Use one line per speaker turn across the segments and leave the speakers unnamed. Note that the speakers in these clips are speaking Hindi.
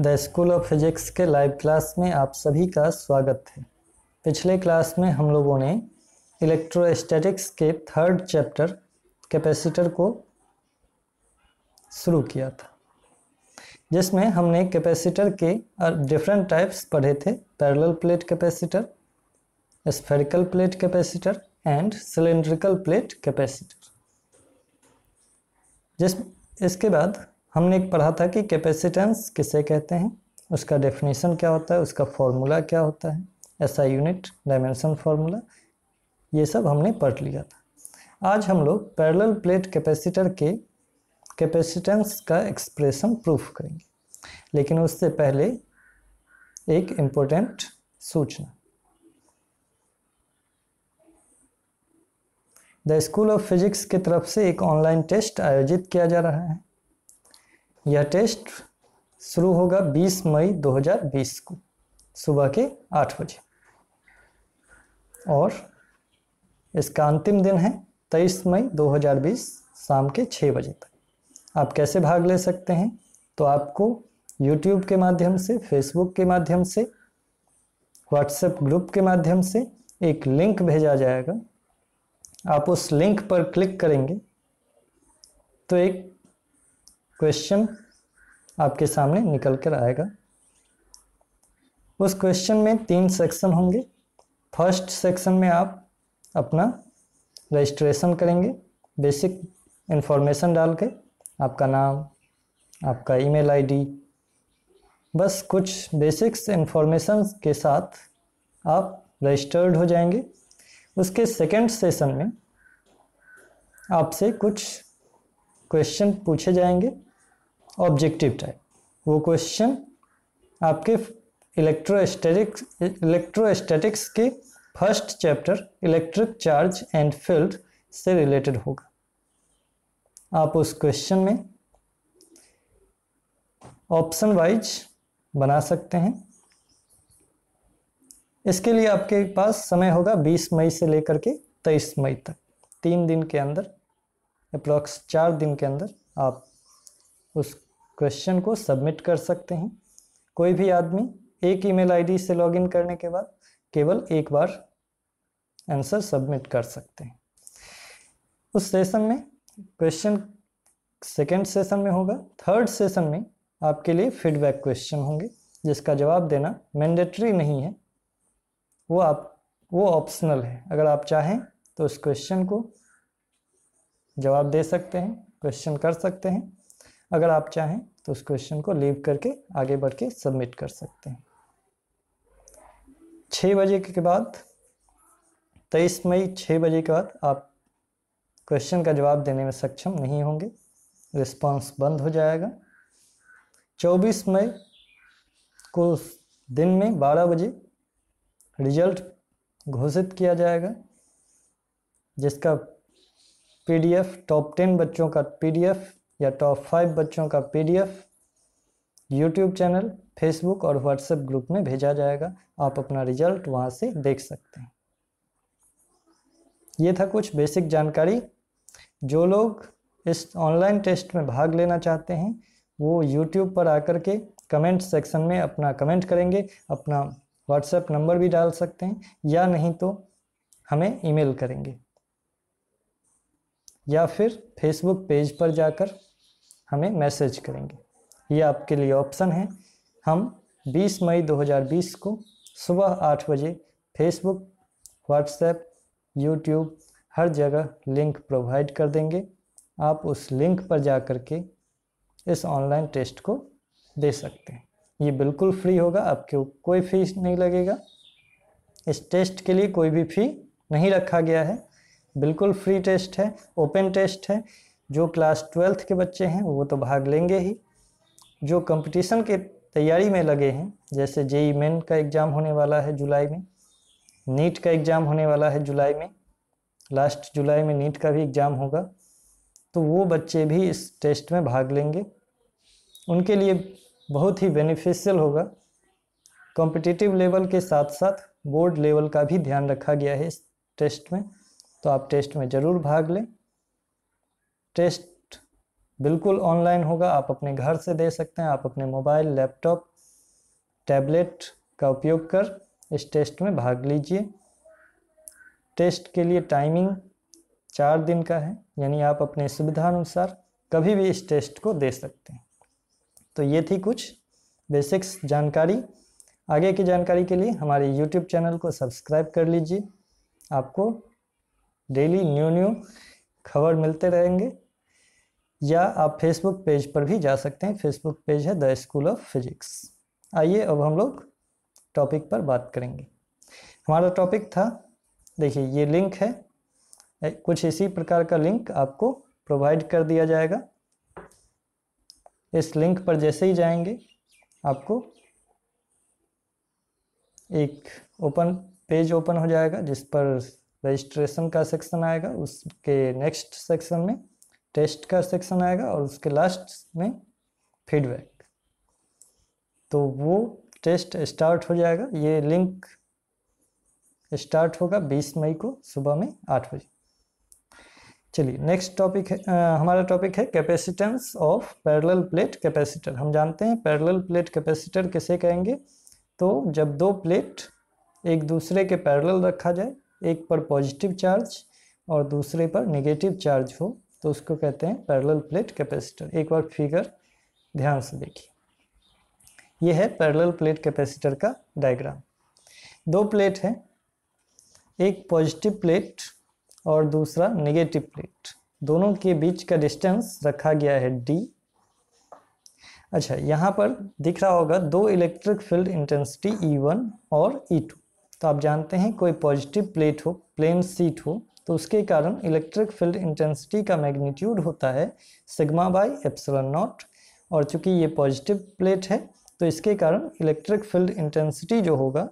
द स्कूल ऑफ फिजिक्स के लाइव क्लास में आप सभी का स्वागत है पिछले क्लास में हम लोगों ने इलेक्ट्रोस्टैटिक्स के थर्ड चैप्टर कैपेसिटर को शुरू किया था जिसमें हमने कैपेसिटर के डिफरेंट टाइप्स पढ़े थे parallel plate capacitor spherical plate capacitor and cylindrical plate capacitor जिस इसके बाद हमने एक पढ़ा था कि कैपेसिटेंस किसे कहते हैं उसका डेफिनेशन क्या होता है उसका फॉर्मूला क्या होता है ऐसा यूनिट डायमेंशन फार्मूला ये सब हमने पढ़ लिया था आज हम लोग पैरेलल प्लेट कैपेसिटर के कैपेसिटेंस का एक्सप्रेशन प्रूफ करेंगे लेकिन उससे पहले एक इम्पोर्टेंट सूचना द स्कूल ऑफ फिजिक्स की तरफ से एक ऑनलाइन टेस्ट आयोजित किया जा रहा है यह टेस्ट शुरू होगा 20 मई 2020 को सुबह के आठ बजे और इसका अंतिम दिन है 23 मई 2020 शाम के छः बजे तक आप कैसे भाग ले सकते हैं तो आपको यूट्यूब के माध्यम से फेसबुक के माध्यम से व्हाट्सएप ग्रुप के माध्यम से एक लिंक भेजा जाएगा आप उस लिंक पर क्लिक करेंगे तो एक क्वेश्चन आपके सामने निकल कर आएगा उस क्वेश्चन में तीन सेक्शन होंगे फर्स्ट सेक्शन में आप अपना रजिस्ट्रेशन करेंगे बेसिक इन्फॉर्मेशन डाल के आपका नाम आपका ईमेल आईडी बस कुछ बेसिक्स इन्फॉर्मेशन के साथ आप रजिस्टर्ड हो जाएंगे उसके सेकेंड सेशन में आपसे कुछ क्वेश्चन पूछे जाएंगे ऑब्जेक्टिव टाइप वो क्वेश्चन आपके इलेक्ट्रोस्टैटिक्स इलेक्ट्रोस्टैटिक्स के first chapter electric charge and field से रिलेटेड होगा आप उस क्वेश्चन में ऑप्शन वाइज बना सकते हैं इसके लिए आपके पास समय होगा 20 मई से लेकर के 23 मई तक तीन दिन के अंदर अप्रॉक्स चार दिन के अंदर आप उस क्वेश्चन को सबमिट कर सकते हैं कोई भी आदमी एक ईमेल आईडी से लॉगिन करने के बाद केवल एक बार आंसर सबमिट कर सकते हैं उस सेशन में क्वेश्चन सेकेंड सेशन में होगा थर्ड सेशन में आपके लिए फीडबैक क्वेश्चन होंगे जिसका जवाब देना मैंडेटरी नहीं है वो आप वो ऑप्शनल है अगर आप चाहें तो उस क्वेश्चन को जवाब दे सकते हैं क्वेश्चन कर सकते हैं अगर आप चाहें तो उस क्वेश्चन को लीव करके आगे बढ़ के सबमिट कर सकते हैं छः बजे के बाद तेईस मई छः बजे के बाद आप क्वेश्चन का जवाब देने में सक्षम नहीं होंगे रिस्पांस बंद हो जाएगा चौबीस मई को दिन में बारह बजे रिजल्ट घोषित किया जाएगा जिसका पीडीएफ टॉप टेन बच्चों का पीडीएफ या टॉप फाइव बच्चों का पीडीएफ यूट्यूब चैनल फेसबुक और व्हाट्सएप ग्रुप में भेजा जाएगा आप अपना रिजल्ट वहाँ से देख सकते हैं ये था कुछ बेसिक जानकारी जो लोग इस ऑनलाइन टेस्ट में भाग लेना चाहते हैं वो यूट्यूब पर आकर के कमेंट सेक्शन में अपना कमेंट करेंगे अपना व्हाट्सएप नंबर भी डाल सकते हैं या नहीं तो हमें ईमेल करेंगे या फिर फेसबुक पेज पर जाकर हमें मैसेज करेंगे ये आपके लिए ऑप्शन है हम 20 मई 2020 को सुबह आठ बजे फेसबुक व्हाट्सएप यूट्यूब हर जगह लिंक प्रोवाइड कर देंगे आप उस लिंक पर जा कर के इस ऑनलाइन टेस्ट को दे सकते हैं ये बिल्कुल फ्री होगा आपके कोई फीस नहीं लगेगा इस टेस्ट के लिए कोई भी फ़ी नहीं रखा गया है बिल्कुल फ्री टेस्ट है ओपन टेस्ट है जो क्लास ट्वेल्थ के बच्चे हैं वो तो भाग लेंगे ही जो कंपटीशन के तैयारी में लगे हैं जैसे जेई मेन का एग्ज़ाम होने वाला है जुलाई में नीट का एग्ज़ाम होने वाला है जुलाई में लास्ट जुलाई में नीट का भी एग्ज़ाम होगा तो वो बच्चे भी इस टेस्ट में भाग लेंगे उनके लिए बहुत ही बेनिफिशियल होगा कॉम्पिटिटिव लेवल के साथ साथ बोर्ड लेवल का भी ध्यान रखा गया है इस टेस्ट में तो आप टेस्ट में ज़रूर भाग लें टेस्ट बिल्कुल ऑनलाइन होगा आप अपने घर से दे सकते हैं आप अपने मोबाइल लैपटॉप टैबलेट का उपयोग कर इस टेस्ट में भाग लीजिए टेस्ट के लिए टाइमिंग चार दिन का है यानी आप अपने सुविधानुसार कभी भी इस टेस्ट को दे सकते हैं तो ये थी कुछ बेसिक्स जानकारी आगे की जानकारी के लिए हमारे यूट्यूब चैनल को सब्सक्राइब कर लीजिए आपको डेली न्यू न्यू खबर मिलते रहेंगे या आप फेसबुक पेज पर भी जा सकते हैं फेसबुक पेज है द स्कूल ऑफ फिजिक्स आइए अब हम लोग टॉपिक पर बात करेंगे हमारा टॉपिक था देखिए ये लिंक है कुछ इसी प्रकार का लिंक आपको प्रोवाइड कर दिया जाएगा इस लिंक पर जैसे ही जाएंगे आपको एक ओपन पेज ओपन हो जाएगा जिस पर रजिस्ट्रेशन का सेक्शन आएगा उसके नेक्स्ट सेक्शन में टेस्ट का सेक्शन आएगा और उसके लास्ट में फीडबैक तो वो टेस्ट स्टार्ट हो जाएगा ये लिंक स्टार्ट होगा 20 मई को सुबह में आठ बजे चलिए नेक्स्ट टॉपिक है हमारा टॉपिक है capacitance of parallel plate capacitor हम जानते हैं पैरेलल प्लेट कैपेसिटर किसे कहेंगे तो जब दो प्लेट एक दूसरे के पैरेलल रखा जाए एक पर पॉजिटिव चार्ज और दूसरे पर नेगेटिव चार्ज हो तो उसको कहते हैं पैरेलल प्लेट कैपेसिटर एक बार फिगर ध्यान से देखिए यह है पैरेलल प्लेट कैपेसिटर का डायग्राम दो प्लेट है एक पॉजिटिव प्लेट और दूसरा नेगेटिव प्लेट दोनों के बीच का डिस्टेंस रखा गया है डी अच्छा यहाँ पर दिख रहा होगा दो electric field intensity E one और ई e टू तो आप जानते हैं कोई पॉजिटिव प्लेट हो प्लेन सीट हो तो उसके कारण इलेक्ट्रिक फील्ड इंटेंसिटी का मैग्नीट्यूड होता है सिग्मा बाई एप्सलन नॉट और चूंकि ये पॉजिटिव प्लेट है तो इसके कारण इलेक्ट्रिक फील्ड इंटेंसिटी जो होगा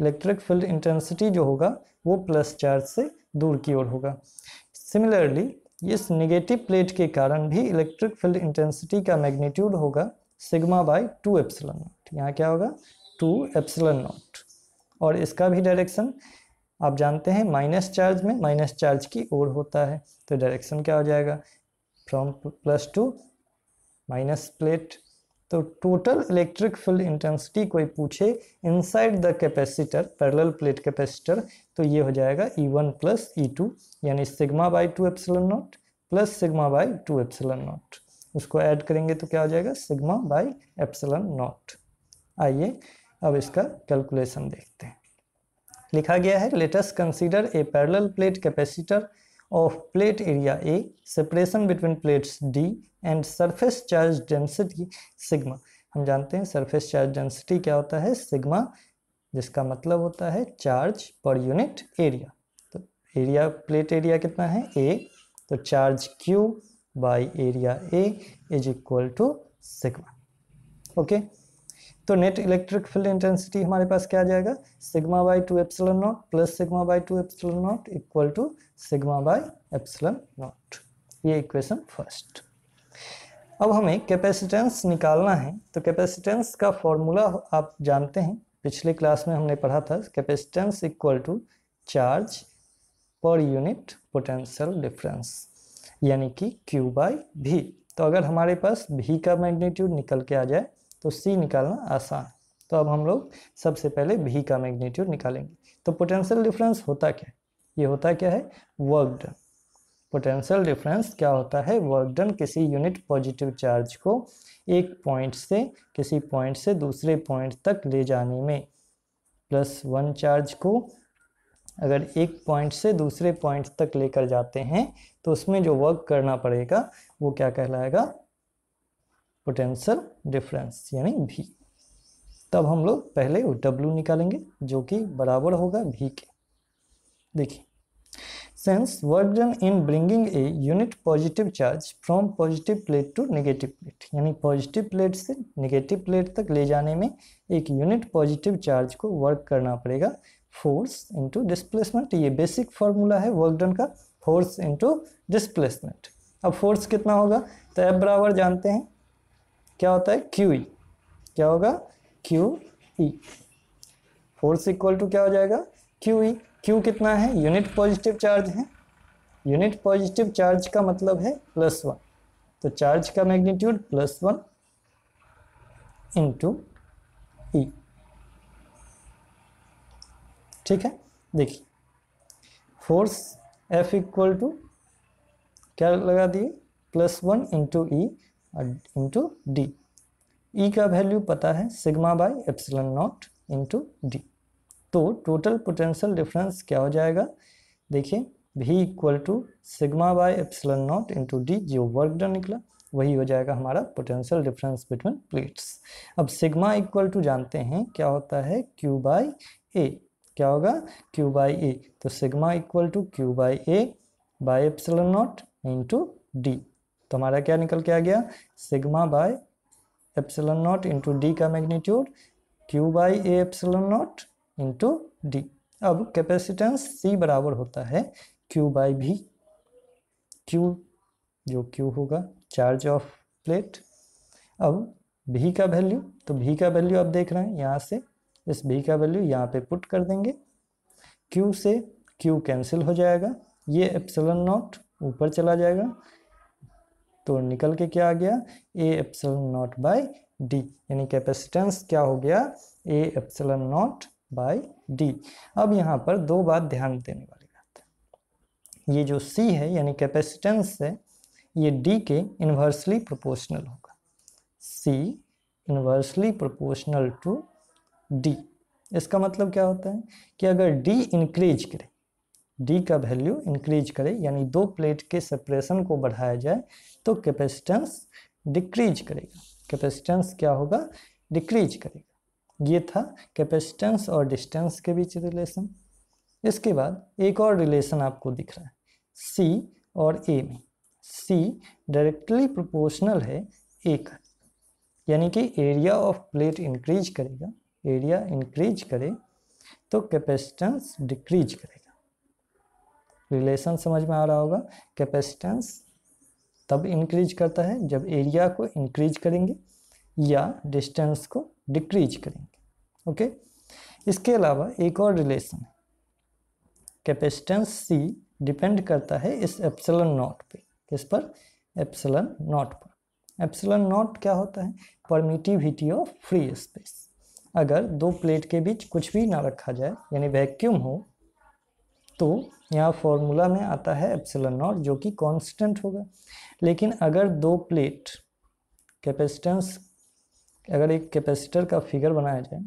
इलेक्ट्रिक फील्ड इंटेंसिटी जो होगा वो प्लस चार्ज से दूर की ओर होगा सिमिलरली इस नेगेटिव प्लेट के कारण भी इलेक्ट्रिक फील्ड इंटेंसिटी का मैग्नीट्यूड होगा sigma by two epsilon naught यहाँ क्या होगा टू एप्सलन नॉट और इसका भी डायरेक्शन आप जानते हैं माइनस चार्ज में माइनस चार्ज की ओर होता है तो डायरेक्शन क्या हो जाएगा from plus to minus plate तो टोटल इलेक्ट्रिक फील्ड इंटेंसिटी कोई पूछे inside the capacitor parallel plate capacitor तो ये हो जाएगा E one plus E two यानी sigma by two epsilon naught plus sigma by two epsilon naught उसको ऐड करेंगे तो क्या हो जाएगा सिग्मा बाई एप्सलन नॉट आइए अब इसका कैलकुलेशन देखते हैं लिखा गया है latest consider a parallel plate capacitor of plate area A separation between plates d and surface charge density sigma हम जानते हैं सरफेस चार्ज डेंसिटी क्या होता है सिग्मा जिसका मतलब होता है चार्ज पर यूनिट एरिया तो एरिया प्लेट एरिया कितना है ए तो charge Q by area A is equal to sigma okay तो नेट इलेक्ट्रिक फील्ड इंटेंसिटी हमारे पास क्या आ जाएगा sigma by two epsilon naught plus sigma by two epsilon naught equal to sigma by epsilon naught ये इक्वेशन फर्स्ट अब हमें कैपेसिटेंस निकालना है तो कैपेसिटेंस का फॉर्मूला आप जानते हैं पिछले क्लास में हमने पढ़ा था कैपेसिटेंस इक्वल टू चार्ज पर यूनिट पोटेंशियल डिफरेंस यानी कि क्यू बाई भी तो अगर हमारे पास भी का मैग्नीट्यूड निकल के आ जाए तो सी निकालना आसान है तो अब हम लोग सबसे पहले भी का मैग्नीट्यूड निकालेंगे तो पोटेंशियल डिफरेंस होता क्या ये होता क्या है वर्क डन पोटेंशियल डिफरेंस क्या होता है वर्क डन किसी यूनिट पॉजिटिव चार्ज को एक पॉइंट से किसी पॉइंट से दूसरे पॉइंट तक ले जाने में प्लस वन चार्ज को अगर एक पॉइंट से दूसरे पॉइंट तक लेकर जाते हैं तो उसमें जो वर्क करना पड़ेगा वो क्या कहलाएगा पोटेंशियल डिफरेंस यानी भी तब हम लोग पहले W निकालेंगे जो कि बराबर होगा भी के देखिए since work done in bringing a unit positive charge from positive plate to negative plate यानी पॉजिटिव प्लेट से नेगेटिव प्लेट तक ले जाने में एक यूनिट पॉजिटिव चार्ज को वर्क करना पड़ेगा फोर्स इंटू डिस्प्लेसमेंट ये बेसिक फॉर्मूला है वर्क डन का फोर्स इंटू डिस्प्लेसमेंट अब फोर्स कितना होगा तो एफ बराबर जानते हैं क्या होता है क्यू ई e. क्या होगा Q E force equal to क्या हो जाएगा क्यू ई क्यू कितना है यूनिट पॉजिटिव चार्ज है यूनिट पॉजिटिव चार्ज का मतलब है प्लस वन तो चार्ज का magnitude plus one into E ठीक है देखिए फोर्स एफ इक्वल टू क्या लगा दिए plus one into E into d E का वैल्यू पता है sigma by epsilon naught into d तो टोटल पोटेंशियल डिफरेंस क्या हो जाएगा देखिए भी equal to sigma by epsilon naught into d जो वर्क डन निकला वही हो जाएगा हमारा पोटेंशियल डिफरेंस बिटवीन प्लेट्स अब सिग्मा इक्वल टू जानते हैं क्या होता है क्यू बाई ए क्या होगा क्यू बाई ए तो sigma equal to Q by A by epsilon naught into d तो हमारा क्या निकल के आ गया sigma by epsilon naught into d का magnitude Q by A epsilon naught into d अब कैपेसिटेंस सी बराबर होता है क्यू बाई भी क्यू जो क्यू होगा चार्ज ऑफ प्लेट अब भी का वैल्यू तो भी का वैल्यू आप देख रहे हैं यहाँ से इस भी का वैल्यू यहाँ पे पुट कर देंगे क्यू से क्यू कैंसिल हो जाएगा ये एप्सिलन नॉट ऊपर चला जाएगा तो निकल के क्या आ गया A epsilon naught by d यानी कैपेसिटेंस क्या हो गया A epsilon naught by d अब यहाँ पर दो बात ध्यान देने वाली बात है ये जो सी है यानी कैपेसिटेंस है ये डी के इन्वर्सली प्रोपोर्शनल होगा C inversely proportional to d इसका मतलब क्या होता है कि अगर डी इंक्रीज करे डी का वैल्यू इंक्रीज करे यानी दो प्लेट के सेपरेशन को बढ़ाया जाए तो कैपेसिटेंस डिक्रीज करेगा कैपेसिटेंस क्या होगा डिक्रीज करेगा ये था कैपेसिटेंस और डिस्टेंस के बीच रिलेशन इसके बाद एक और रिलेशन आपको दिख रहा है सी और ए में सी डायरेक्टली प्रोपोर्शनल है ए का यानी कि एरिया ऑफ प्लेट इंक्रीज करेगा एरिया इंक्रीज करे तो कैपेसिटेंस डिक्रीज करेगा रिलेशन समझ में आ रहा होगा कैपेसिटेंस तब इंक्रीज करता है जब एरिया को इंक्रीज करेंगे या डिस्टेंस को डिक्रीज करेंगे ओके इसके अलावा एक और रिलेशन है कैपेसिटेंस सी डिपेंड करता है इस एप्सलन नॉट पे किस पर एप्सलन नॉट पर एप्सलन नॉट क्या होता है परमिटिविटी ऑफ फ्री स्पेस अगर दो प्लेट के बीच कुछ भी ना रखा जाए यानी वैक्यूम हो तो यहाँ फॉर्मूला में आता है एप्सिलन नॉट जो कि कांस्टेंट होगा लेकिन अगर दो प्लेट कैपेसिटेंस अगर एक कैपेसिटर का फिगर बनाया जाए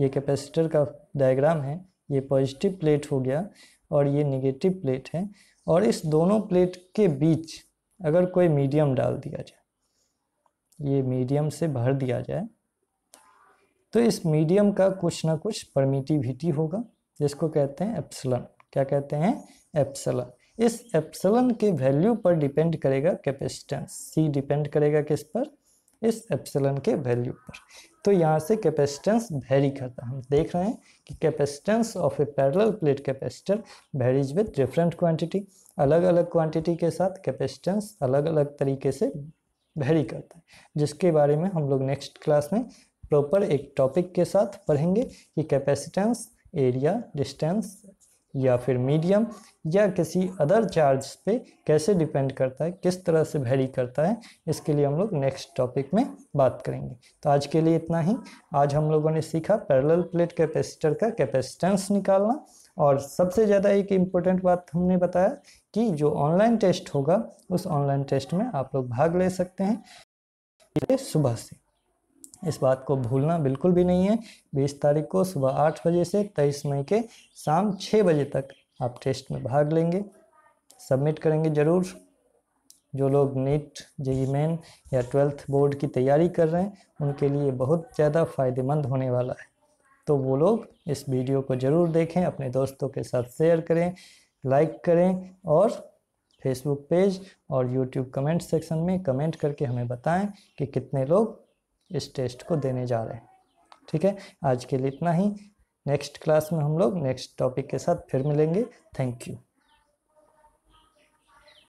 ये कैपेसिटर का डायग्राम है ये पॉजिटिव प्लेट हो गया और ये नेगेटिव प्लेट है और इस दोनों प्लेट के बीच अगर कोई मीडियम डाल दिया जाए ये मीडियम से भर दिया जाए तो इस मीडियम का कुछ ना कुछ परमिटिविटी होगा जिसको कहते हैं एप्सलन क्या कहते हैं एप्सलन इस एप्सलन के वैल्यू पर डिपेंड करेगा कैपेसिटेंस सी डिपेंड करेगा किस पर इस एप्सलन के वैल्यू पर तो यहाँ से कैपेसिटेंस वेरी करता है हम देख रहे हैं कि capacitance of a parallel plate capacitor varies with different quantity अलग अलग क्वांटिटी के साथ कैपेसिटेंस अलग अलग तरीके से वेरी करता है जिसके बारे में हम लोग नेक्स्ट क्लास में प्रॉपर एक टॉपिक के साथ पढ़ेंगे कि कैपेसिटेंस एरिया डिस्टेंस या फिर मीडियम या किसी अदर चार्ज पे कैसे डिपेंड करता है किस तरह से वेरी करता है इसके लिए हम लोग नेक्स्ट टॉपिक में बात करेंगे तो आज के लिए इतना ही आज हम लोगों ने सीखा पैरेलल प्लेट कैपेसिटर का कैपेसिटेंस निकालना और सबसे ज़्यादा एक इम्पोर्टेंट बात हमने बताया कि जो ऑनलाइन टेस्ट होगा उस ऑनलाइन टेस्ट में आप लोग भाग ले सकते हैं सुबह से इस बात को भूलना बिल्कुल भी नहीं है बीस तारीख को सुबह आठ बजे से तेईस मई के शाम छः बजे तक आप टेस्ट में भाग लेंगे सबमिट करेंगे ज़रूर जो लोग नीट जेई मेन या ट्वेल्थ बोर्ड की तैयारी कर रहे हैं उनके लिए बहुत ज़्यादा फ़ायदेमंद होने वाला है तो वो लोग इस वीडियो को ज़रूर देखें अपने दोस्तों के साथ शेयर करें लाइक करें और फेसबुक पेज और यूट्यूब कमेंट सेक्शन में कमेंट करके हमें बताएं कि कितने लोग इस टेस्ट को देने जा रहे हैं ठीक है आज के लिए इतना ही नेक्स्ट क्लास में हम लोग नेक्स्ट टॉपिक के साथ फिर मिलेंगे थैंक यू